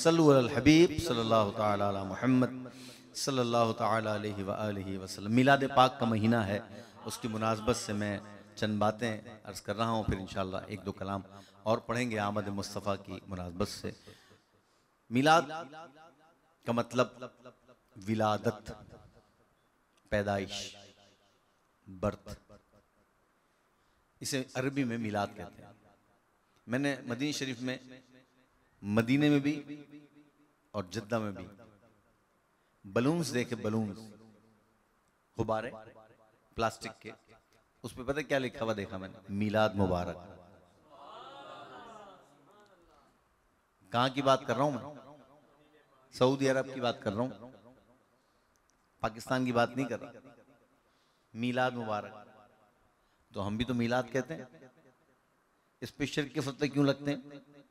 सल हबीब सल्ला महमद सल्ला वसलम मिलाद पाक का महीना है उसकी मुनासबत से मैं चंद बातें अर्ज़ कर रहा हूँ फिर इन एक दो कलाम और पढ़ेंगे आमद मुस्तफ़ा की मुनासबत से मिलाद का मतलब विलादत पैदाइश बर्थ इसे अरबी में मिलाद कहते हैं मैंने मदीन शरीफ में मदीने में भी और जद्दा में भी बलून्स देखे बलून्स गुब्बारे प्लास्टिक के उस पर पता क्या लिखा हुआ देखा मैंने मिलाद मुबारक कहा की बात कर रहा हूं मैं सऊदी अरब की बात कर रहा हूं पाकिस्तान की बात नहीं कर रहा मिलाद मुबारक तो हम भी तो मिलाद कहते हैं इस पे के फते क्यों लगते हैं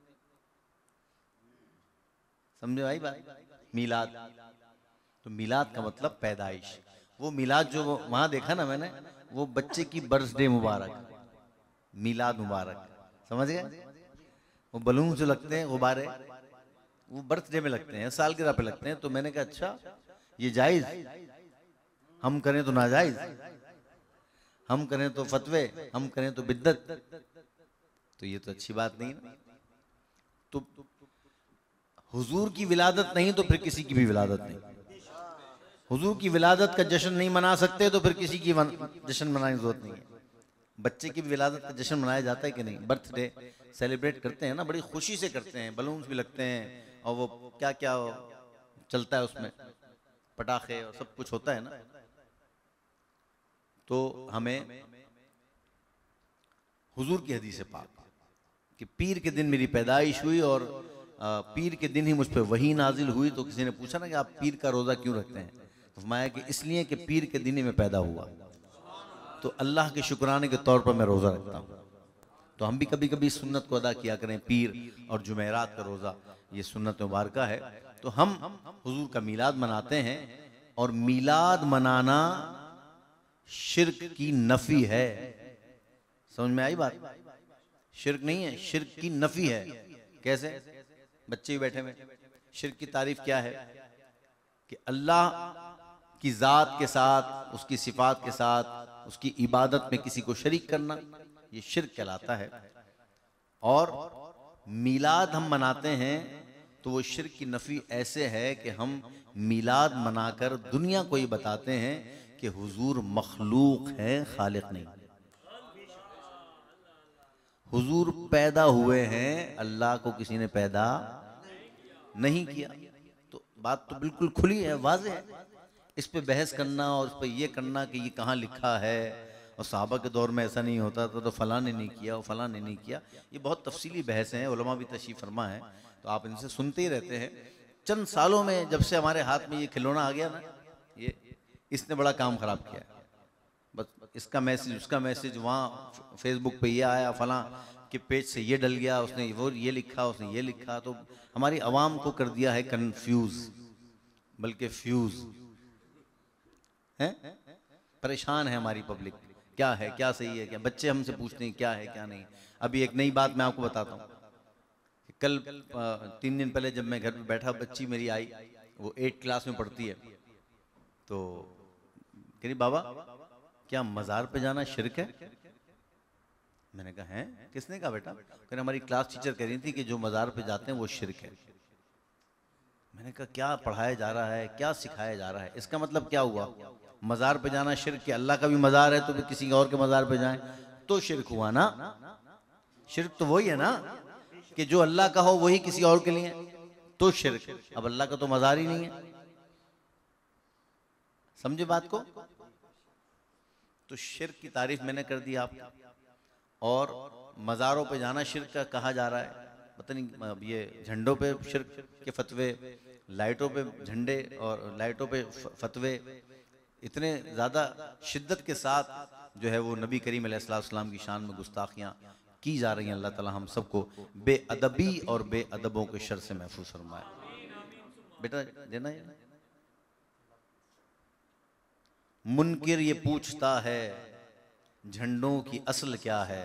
समझे भाई बात मिलाद तो मिलाद का मतलब पैदाइश वो मिलाद जो वहां देखा ना मैंने वो बच्चे की बर्थडे मुबारक मिलाद मुबारक समझ गए वो बलून जो लगते हैं गुब्बारे वो बर्थडे में लगते हैं सालगिरह पे लगते हैं तो मैंने कहा अच्छा ये जायज हम करें तो नाजायज हम करें तो फतवे हम करें तो बिद्दत तो ये तो अच्छी बात नहीं ना तो हुजूर की विलादत नहीं तो फिर किसी की भी विलादत नहीं हुजूर की विलादत का जश्न नहीं मना सकते तो फिर किसी की जश्न मनाने की जरूरत नहीं है बच्चे की भी विलादत का जश्न मनाया जाता है कि नहीं बर्थडे सेलिब्रेट करते हैं ना बड़ी खुशी से करते हैं बलून्स भी लगते हैं और वो क्या क्या वो चलता है उसमें पटाखे और सब कुछ होता है ना तो हमें हुजूर की हदीस पाक कि पीर के दिन मेरी पैदाइश हुई और पीर के दिन ही मुझ पर वही नाजिल हुई तो किसी ने पूछा ना कि आप पीर का रोज़ा क्यों रखते हैं तो फरमाया कि इसलिए कि पीर के दिन ही मैं पैदा हुआ तो अल्लाह के शुक्राने के तौर पर मैं रोज़ा रखता हूँ तो हम भी कभी कभी सुन्नत को अदा किया करें पीर और जुमेरात का रोज़ा ये सुन्नत मुबारक है तो हम हजूर का मीलाद मनाते हैं और मीलाद मनाना शिरक की नफ़ी है समझ में आई बात शिरक नहीं है शिरक की नफ़ी है कैसे बच्चे भी बैठे हुए शिरक की तारीफ क्या है कि अल्लाह की ज़ात के साथ उसकी सिफात के साथ उसकी इबादत में किसी को शरीक करना ये शिरक कहलाता है और मीलाद हम मनाते हैं तो वो शिरक की नफ़ी ऐसे है कि हम मीलाद मनाकर दुनिया को ये बताते हैं कि हुजूर मखलूक है खालिक नहीं हुजूर पैदा हुए हैं अल्लाह को किसी ने पैदा नहीं किया तो बात तो बिल्कुल खुली है वाज है इस पर बहस करना और उस पर ये करना कि ये कहाँ लिखा है और साहबा के दौर में ऐसा नहीं होता था तो फला ने नहीं किया और फला ने नहीं किया ये बहुत तफसीली बहस हैं उलमा भी तशीफ फरमा है तो आप इनसे सुनते ही रहते हैं चंद सालों में जब से हमारे हाथ में ये खिलौना आ गया ना ये इसने बड़ा काम खराब किया बस इसका मैसेज उसका मैसेज वहाँ फेसबुक पे ये आया फलां के पेज से ये डल गया उसने वो ये लिखा उसने ये लिखा तो हमारी आवाम को कर दिया है कन्फ्यूज बल्कि फ्यूज है परेशान है हमारी पब्लिक क्या है क्या सही है क्या बच्चे हमसे पूछते हैं क्या है क्या नहीं अभी एक नई बात मैं आपको बताता हूँ कल तीन दिन पहले जब मैं घर पर बैठा बच्ची मेरी आई वो एट क्लास में पढ़ती है तो कह रही बाबा क्या मज़ार पे जाना शिरक है मैंने कहा हैं किसने कहा बेटा फिर हमारी क्लास टीचर कह रही थी कि जो मज़ार पे जाते हैं वो शिरक है मैंने कहा क्या पढ़ाया जा रहा है क्या सिखाया जा रहा है इसका मतलब क्या हुआ मज़ार पे जाना शिरक है अल्लाह का भी मज़ार है तो भी किसी और के मज़ार पे जाएं तो शिरक हुआ ना शिरक तो वही है ना कि जो अल्लाह का हो वही किसी और के लिए तो शिरक अब अल्लाह का तो मज़ार ही नहीं है समझे बात को तो शिरक की तारीफ मैंने कर दी आप और मज़ारों पे जाना शिरक का कहा जा रहा है पता नहीं ये झंडों पे शिरक के फतवे लाइटों पे झंडे और लाइटों पे फतवे इतने ज़्यादा शिद्दत के साथ जो है वो नबी करीम सलाम की शान में गुस्ताखियाँ की जा रही हैं अल्लाह ताला हम सबको बेअदबी और बेअदबों के शर से महफूज फरमाए बेटा देना मुनकर ये पूछता है झंडों की असल क्या है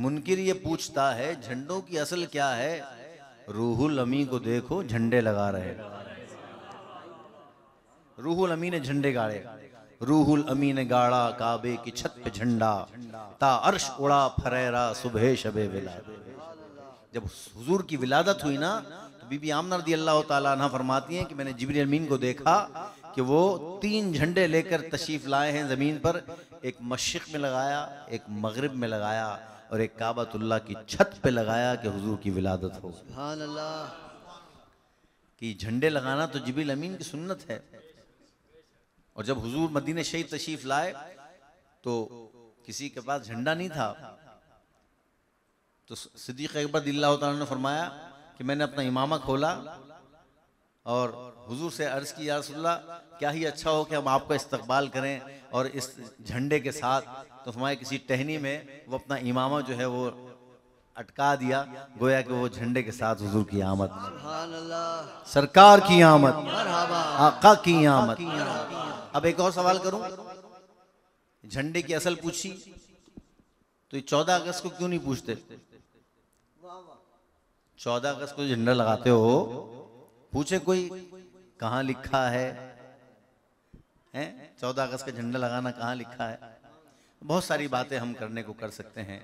मुनकिर ये पूछता है झंडों की असल क्या है रूहुल अमी को देखो झंडे लगा रहे रूहुल अमी ने झंडे गाड़े रूहुल अमी ने गाड़ा काबे की छत पे झंडा ता अर्श उड़ा फरेरा सुबह शबे विला जब हुजूर की विलादत हुई ना तो बीबी आमना रदी अल्लाह तला फरमाती हैं कि मैंने जिबरी अमीन को देखा कि वो तीन झंडे लेकर तशीफ लाए हैं ज़मीन पर एक मशिक में लगाया एक मगरब में लगाया और एक काबतुल्ला की छत पे लगाया कि हुजूर की विलादत हो कि झंडे लगाना तो जबील अमीन की सुन्नत है और जब हुजूर मदीन शहीद तशीफ लाए तो किसी के पास झंडा नहीं था तो सिद्दीक़ अकबर दिल्ला ने फरमाया कि मैंने अपना इमामा खोला और हुजूर से अर्ज किया यासल्ला क्या ही अच्छा हो कि हम आपका इस्तकबाल करें और इस झंडे के साथ तो हमारे किसी टहनी में वो अपना इमामा जो है वो अटका दिया गोया कि वो झंडे के साथ हुजूर की आमद सरकार की आमद आका की आमद अब एक और सवाल करूं झंडे की असल पूछी तो चौदह अगस्त को क्यों नहीं पूछते चौदह अगस्त को झंडा लगाते हो पूछे कोई कहाँ लिखा है हैं चौदह अगस्त का झंडा लगाना कहाँ लिखा है बहुत सारी बातें हम करने को कर सकते हैं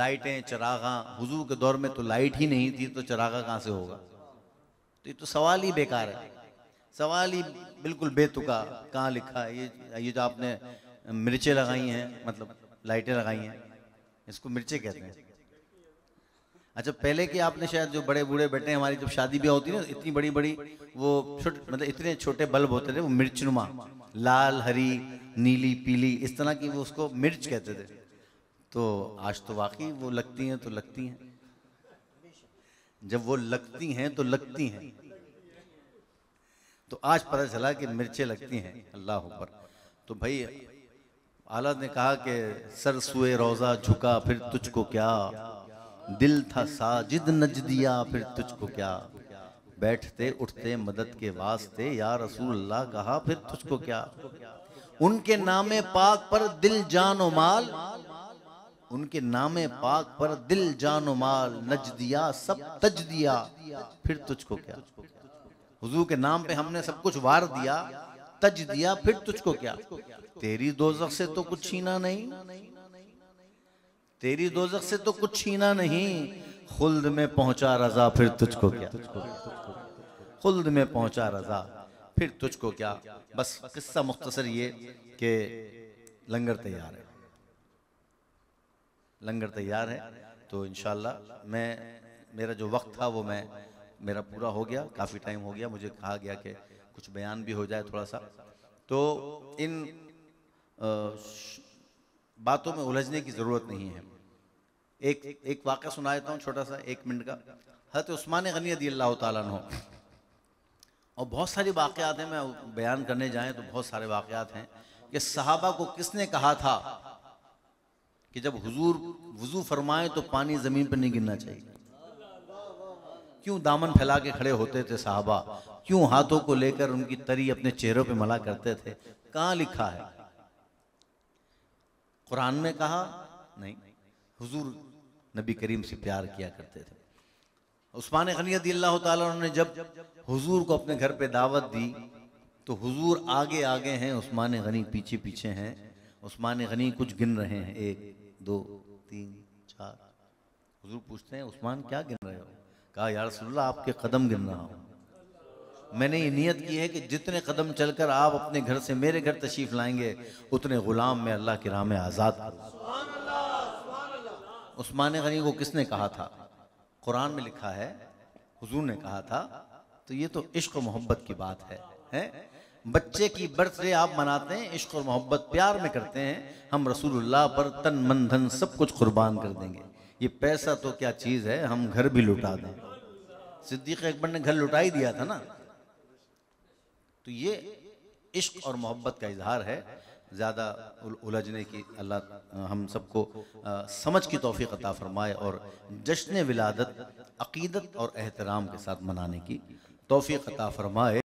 लाइटें चरागा हुजूर के दौर में तो लाइट ही नहीं थी तो चरागा कहाँ से होगा तो ये तो सवाल ही बेकार है सवाल ही बिल्कुल बेतुका कहाँ लिखा है ये ये जो आपने मिर्चें लगाई हैं मतलब लाइटें लगाई हैं इसको मिर्चें कहते हैं अच्छा पहले के आपने शायद जो बड़े बूढ़े बैठे हमारी जब शादी ब्याह होती है ना इतनी बड़ी बड़ी वो छोटे मतलब इतने छोटे बल्ब होते थे वो मिर्चनुमा लाल हरी नीली पीली इस तरह की वो उसको मिर्च कहते थे तो आज तो वाकई वो लगती हैं तो लगती हैं जब वो लगती हैं तो लगती हैं तो आज पता चला कि मिर्चें लगती हैं अल्लाह पर तो भाई आला ने कहा कि सर सुए रोज़ा झुका फिर तुझको क्या दिल था साजिद दिया फिर तुझको क्या बैठते उठते मदद के वास्ते या रसूलुल्लाह कहा फिर तुझको क्या उनके नामे पाक पर दिल जानो माल उनके नामे पाक पर दिल जानो माल नज दिया सब तज दिया फिर तुझको क्या हुजू के नाम पे हमने सब कुछ वार दिया तज दिया फिर तुझको क्या तेरी दोजख से तो कुछ छीना नहीं तेरी दोजक से तो कुछ छीना नहीं खुल्द में पहुंचा रजा फिर तुझको क्या खुल्द में पहुंचा रजा फिर तुझको क्या बस किस्सा मुख्तसर ये कि लंगर तैयार है लंगर तैयार है तो इनशाला मैं मेरा जो वक्त था वो मैं मेरा पूरा हो गया काफ़ी टाइम हो गया मुझे कहा गया कि कुछ बयान भी हो जाए थोड़ा सा तो इन बातों में उलझने की ज़रूरत नहीं है एक एक वाक़ सुना देता हूँ छोटा सा एक मिनट का हत उस्मान गनी अदी अल्लाह हो और बहुत सारे वाकयात हैं मैं बयान करने जाएँ तो बहुत सारे वाकयात हैं कि सहाबा को किसने कहा था कि जब हुजूर वजू फरमाए तो पानी ज़मीन पर नहीं गिरना चाहिए क्यों दामन फैला के खड़े होते थे साहबा क्यों हाथों को लेकर उनकी तरी अपने चेहरों पे मला करते थे कहाँ लिखा है कुरान में कहा नहीं हुजूर नबी करीम से प्यार किया करते थे उस्मान खनियत अल्लाह ने जब हुजूर को अपने घर पे दावत दी तो हुजूर आगे आगे हैं उस्मान गनी पीछे पीछे हैं उस्मान गनी कुछ गिन रहे हैं एक दो तीन चार हुजूर पूछते हैं उस्मान क्या गिन रहे हो कहा यार सुल्ला आपके कदम गिन रहा हूँ मैंने ये नियत की है कि जितने कदम चलकर आप अपने घर से मेरे घर तशीफ लाएंगे उतने गुलाम में अल्लाह के राम आज़ाद उस्मान गनी को किसने कहा था कुरान में लिखा है हुजूर ने कहा था तो ये तो इश्क मोहब्बत की बात है, है? बच्चे की बर्थडे आप मनाते हैं इश्क और मोहब्बत प्यार में करते हैं हम रसूलुल्लाह पर तन मन धन सब कुछ कुर्बान कर देंगे ये पैसा तो क्या चीज़ है हम घर भी लुटा दें सिद्दीक अकबर ने घर लुटा ही दिया था ना तो ये इश्क और मोहब्बत का इजहार है ज़्यादा उलझने की अल्लाह हम सबको समझ की तोफ़ी अता फरमाए और जश्न विलादत अकीदत और एहतराम के साथ मनाने की तोफ़ी अता फरमाए